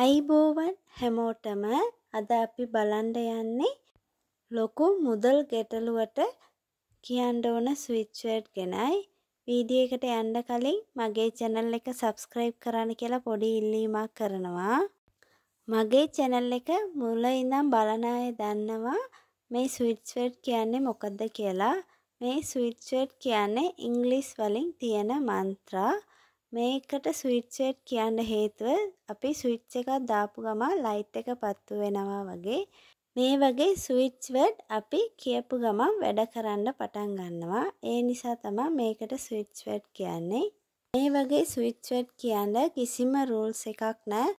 අයිබෝවන් හැමෝටම අද අපි බලන්ඩ යන්නේ ලොකු මුදල් ගැටලුවට කියන්න ඕන ස්විච්වඩ් ගෙනයි වීඩියකට යන්න කලින් මගේ චැනල් එක සබස්ක්‍රයිබ් කරන්න කියලා පොඩි ඉල්ලීමක් කරනවා මගේ චැනල් එක මුල ඉඳම් බලන අය දන්නවා මේ ස්විච්වඩ් කියන්නේ මොකක්ද කියලා මේ ස්විච්වඩ් කියන්නේ ඉංග්ලිස් වලින් තියෙන මන්ත්‍රා මේකට ස්විච් එකක් කියන්න හේතුව අපි ස්විච් එකක් දාපු ගමන් ලයිට් එක පත්තු වෙනවා වගේ මේ වගේ ස්විච් වර්ඩ් අපි කියපු ගමන් වැඩ කරන්න පටන් ගන්නවා ඒ නිසා තමයි මේකට ස්විච් වර්ඩ් කියන්නේ මේ වගේ ස්විච් වර්ඩ් කියන්න කිසිම රූල්ස් එකක් නැහැ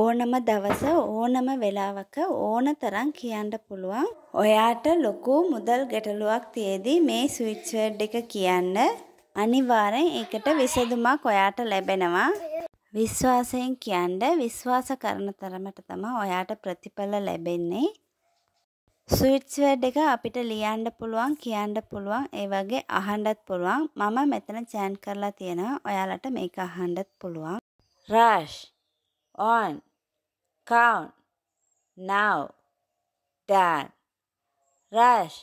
ඕනම දවස ඕනම වෙලාවක ඕන තරම් කියන්න පුළුවන්. ඔයාට ලොකු මුදල් ගැටලුවක් තියේදී මේ ස්විච් වර්ඩ් එක කියන්න අනිවාරෙන් ඒකට විසඳුමක් ඔයාට ලැබෙනවා විශ්වාසයෙන් කියන්ඩ විශ්වාස කරන තරමට තම ඔයාට ප්‍රතිඵල ලැබෙන්නේ ස්විට්ස් වැඩ් එක අපිට ලියන්න පුළුවන් කියන්න පුළුවන් ඒ වගේ අහන්නත් පුළුවන් මම මෙතන චෑන් කරලා තියෙනවා ඔයාලට මේක අහන්නත් පුළුවන් rush on count now done rush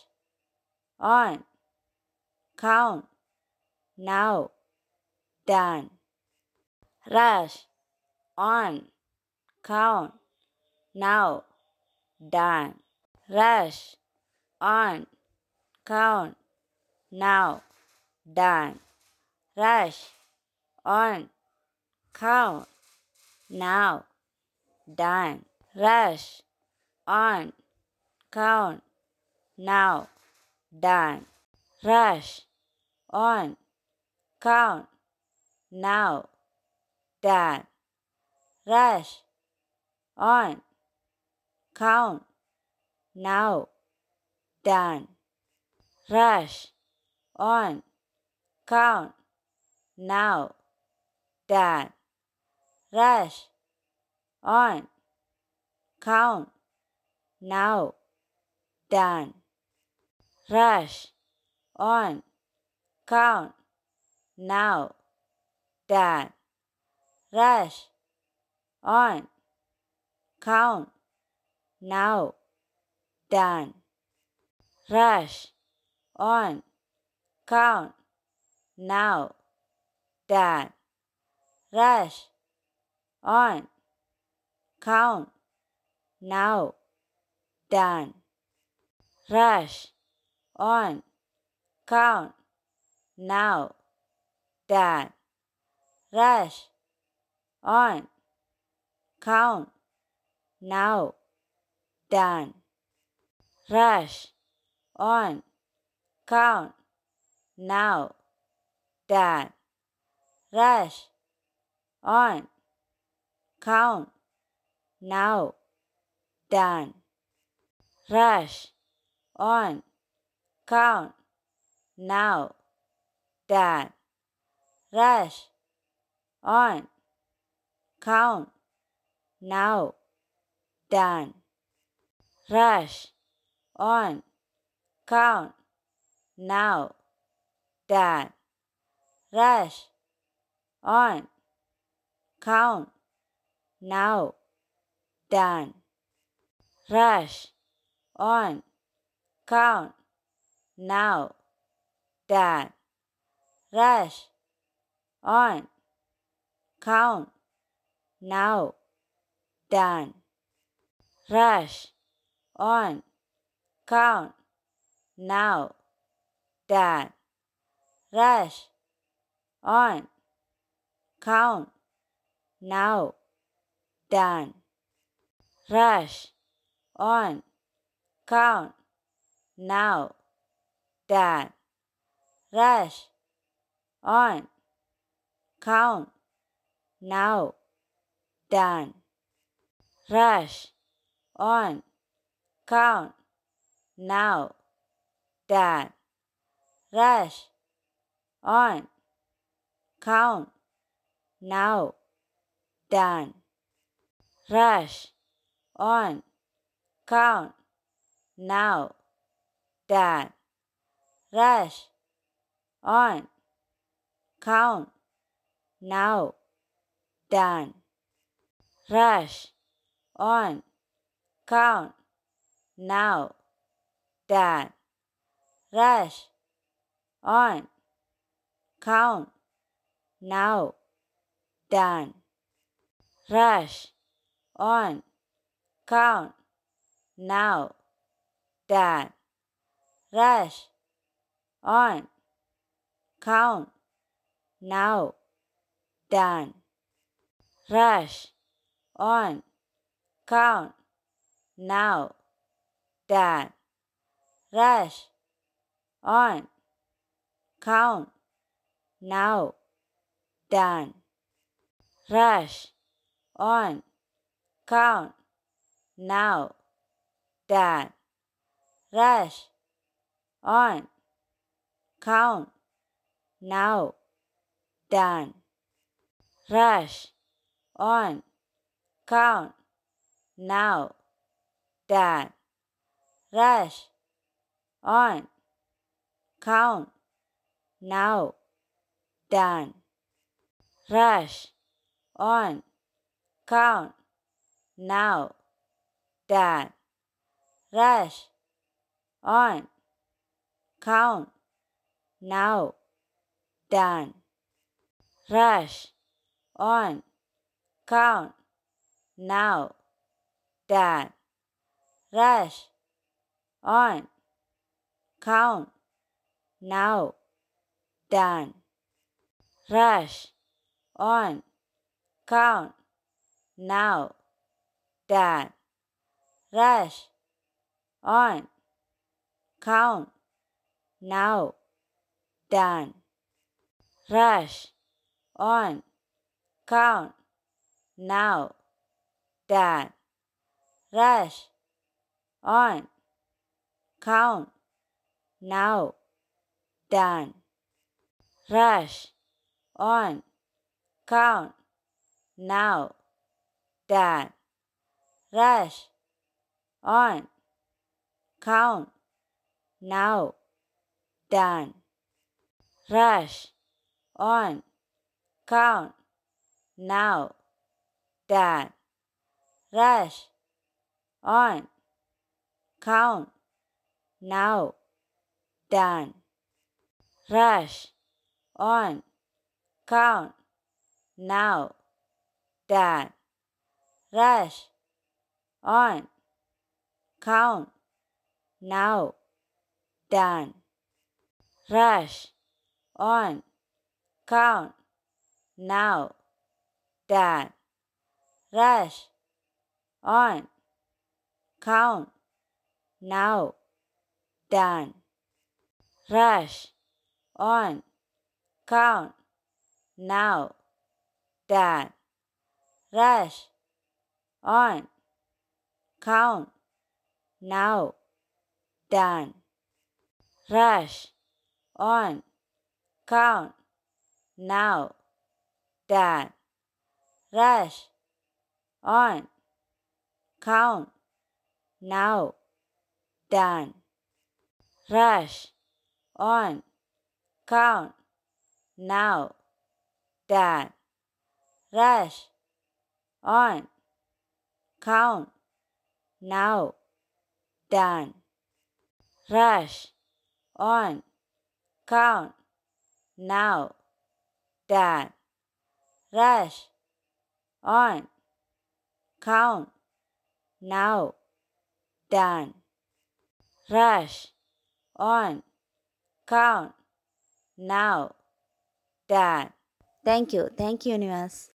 on count now, done, rush, on, count, now, done, rush, on, count, now, done, rush, on, count, now, done, rush, on, count, now, done, rush, on, Count. Now. Rush. On. Count. Now. Done. Rush. On. Count. Now. Done. Rush. On. Count. Now. Done. Rush. On. Count now, then, rush, on, count, now, then, rush, on, count, now, then, rush, on, count, now, then, rush, on, count, now, Dan. Rush. On. Count. Now. Dan. Rush. On. Count. Now. Dan. Rush. On. Count. Now. Dan. Rush. On. Count. Now. Dan rush, on, count, now, done. Rush, on, count, now, done. Rush, on, count, now, done. Rush, on, count, now, done. Rush, on, count, now, done. Rush, on, count, now, done. Rush, on, count, now, done. Rush, on, count, now, done. Rush, on, Count. Now. Done. Rush. On. Count. Now. Done. Rush. On. Count. Now. Done. Rush. On. Count. Now. Done. Rush. On. Count now, done, rush, on, count, now, done, rush, on, count, now, done, rush, on, count, now, done, rush, on, count, now done, rush, on, count, now, done, rush, on, count, now, done, rush, on, count, now, done, rush, on, count, now, done rush, on, count, now, done, rush, on, count, now, done, rush, on, count, now, done, rush, on, count, now, done, rush, on, count, now, dad, rush, on, count, now, done, rush, on, count, now, done, rush, on, count, now, done, rush, on, Count now, Done. rush, on, count, now, Done. rush, on, count, now, Done. rush, on, count, now, Done. rush, on, count, now, done. rush, on, count, now, Done. rush, on, count, now, Done. rush, on, count, now, Done. rush, on, count, now, Dan. Rush. On. Count. Now. Dan. Rush. On. Count. Now. Dan. Rush. On. Count. Now. Dan. Rush. On. Count. Now. Done rush, on, count, now, done. Rush, on, count, now, done. Rush, on, count, now, done. Rush, on, count, now, done. Rush, on, count, now, done. Rush, on, count, now, done. Thank you, thank you, Nuas.